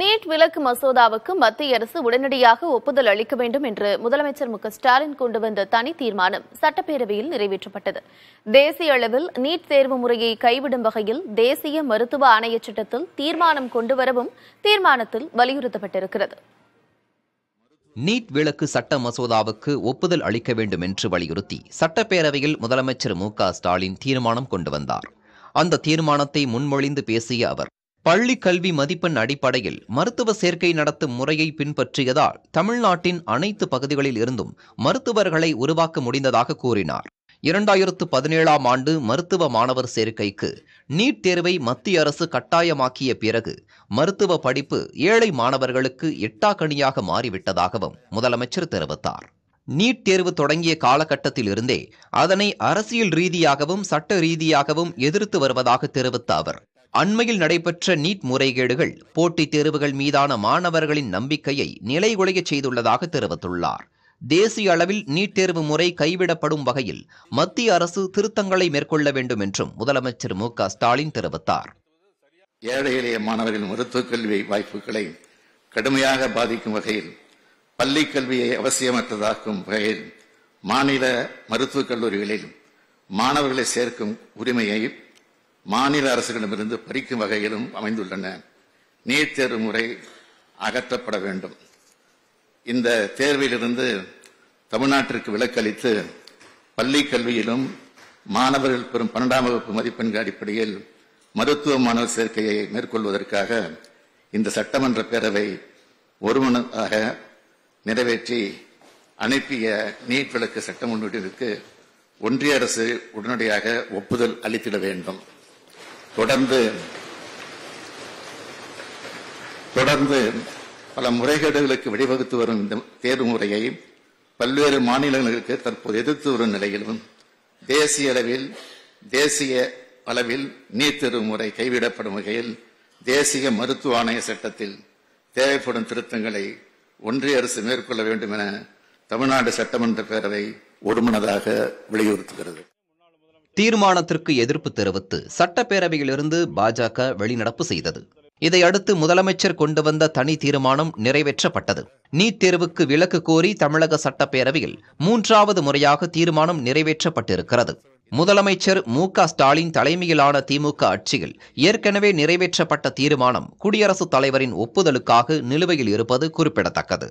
NEET விலக்கு மசோதாவுக்கு மத்திய அரசு உடனடியாக ஒப்புதல் அளிக்க வேண்டும் என்று முதலமைச்சர் மு ஸ்டாலின் கொண்டு வந்த தனி தீர்மானம் சட்டப்பேரவையில் நிறைவேற்றப்பட்டது தேசிய அளவில் நீட் தேர்வு முறையை கைவிடும் வகையில் தேசிய மருத்துவ ஆணைய சட்டத்தில் தீர்மானம் கொண்டுவரவும் தீர்மானத்தில் வலியுறுத்தப்பட்டிருக்கிறது நீட் விளக்கு சட்ட மசோதாவுக்கு ஒப்புதல் அளிக்க வேண்டும் என்று வலியுறுத்தி சட்டப்பேரவையில் முதலமைச்சர் மு ஸ்டாலின் தீர்மானம் கொண்டு வந்தார் அந்த தீர்மானத்தை முன்மொழிந்து பேசிய அவர் பள்ளி கல்வி மதிப்பெண் அடிப்படையில் மருத்துவ சேர்க்கை நடத்தும் முறையை பின்பற்றியதால் தமிழ்நாட்டின் அனைத்து பகுதிகளில் இருந்தும் மருத்துவர்களை உருவாக்க முடிந்ததாக கூறினார் இரண்டாயிரத்து பதினேழாம் ஆண்டு மருத்துவ மாணவர் சேர்க்கைக்கு நீட் தேர்வை மத்திய அரசு கட்டாயமாக்கிய பிறகு மருத்துவ படிப்பு ஏழை மாணவர்களுக்கு எட்டாக்கணியாக மாறிவிட்டதாகவும் முதலமைச்சர் தெரிவித்தார் நீட் தேர்வு தொடங்கிய காலகட்டத்தில் இருந்தே அதனை அரசியல் ரீதியாகவும் சட்ட ரீதியாகவும் எதிர்த்து வருவதாக தெரிவித்த அவர் அண்மையில் நடைபெற்ற நீட் முறைகேடுகள் போட்டித் தேர்வுகள் மீதான மாணவர்களின் நம்பிக்கையை நிலைகுலைய செய்துள்ளதாக தெரிவித்துள்ளார் தேசிய அளவில் நீட் தேர்வு முறை கைவிடப்படும் வகையில் மத்திய அரசு திருத்தங்களை மேற்கொள்ள வேண்டும் என்றும் முதலமைச்சர் மு ஸ்டாலின் தெரிவித்தார் ஏழை எளிய மாணவர்களின் மருத்துவக் கல்வி வாய்ப்புகளை கடுமையாக பாதிக்கும் வகையில் பள்ளி கல்வியை அவசியமற்றதாக்கும் வகையில் மாநில மருத்துவக் கல்லூரிகளில் மாணவர்களை சேர்க்கும் உரிமையை மாநில அரசுகளிடமிருந்து பறிக்கும் வகையிலும் அமைந்துள்ளன நீட் தேர்வு முறை அகற்றப்பட வேண்டும் இந்த தேர்விலிருந்து தமிழ்நாட்டிற்கு விலக்களித்து பள்ளி கல்வியிலும் மாணவர்கள் பெறும் பன்னெண்டாம் வகுப்பு மதிப்பெண்கள் அடிப்படையில் மருத்துவ மாணவர் சேர்க்கையை மேற்கொள்வதற்காக இந்த சட்டமன்ற பேரவை ஒருமனதாக நிறைவேற்றி அனுப்பிய நீட் விளக்கு சட்ட முன்வடிவுக்கு ஒன்றிய அரசு உடனடியாக ஒப்புதல் அளித்திட வேண்டும் தொடர்ந்து தொடர்ந்து பல முறைகேடுகளுக்கு வழிவகுத்து வரும் இந்த தேர்வு முறையை பல்வேறு மாநிலங்களுக்கு தற்போது எதிர்த்து வரும் நிலையிலும் தேசிய அளவில் தேசிய அளவில் நீட் தேர்வு முறை கைவிடப்படும் வகையில் தேசிய மருத்துவ ஆணைய சட்டத்தில் தேவைப்படும் திருத்தங்களை ஒன்றிய அரசு மேற்கொள்ள வேண்டும் என தமிழ்நாடு சட்டமன்ற பேரவை ஒருமனதாக வலியுறுத்துகிறது தீர்மானத்திற்கு எதிர்ப்பு தெரிவித்து சட்டப்பேரவையிலிருந்து பாஜக வெளிநடப்பு செய்தது இதையடுத்து முதலமைச்சர் கொண்டு வந்த தனி தீர்மானம் நிறைவேற்றப்பட்டது நீட் தேர்வுக்கு விலக்கு கோரி தமிழக சட்டப்பேரவையில் மூன்றாவது முறையாக தீர்மானம் நிறைவேற்றப்பட்டிருக்கிறது முதலமைச்சர் மு ஸ்டாலின் தலைமையிலான திமுக ஆட்சியில் ஏற்கனவே நிறைவேற்றப்பட்ட தீர்மானம் குடியரசுத் தலைவரின் ஒப்புதலுக்காக நிலுவையில் இருப்பது குறிப்பிடத்தக்கது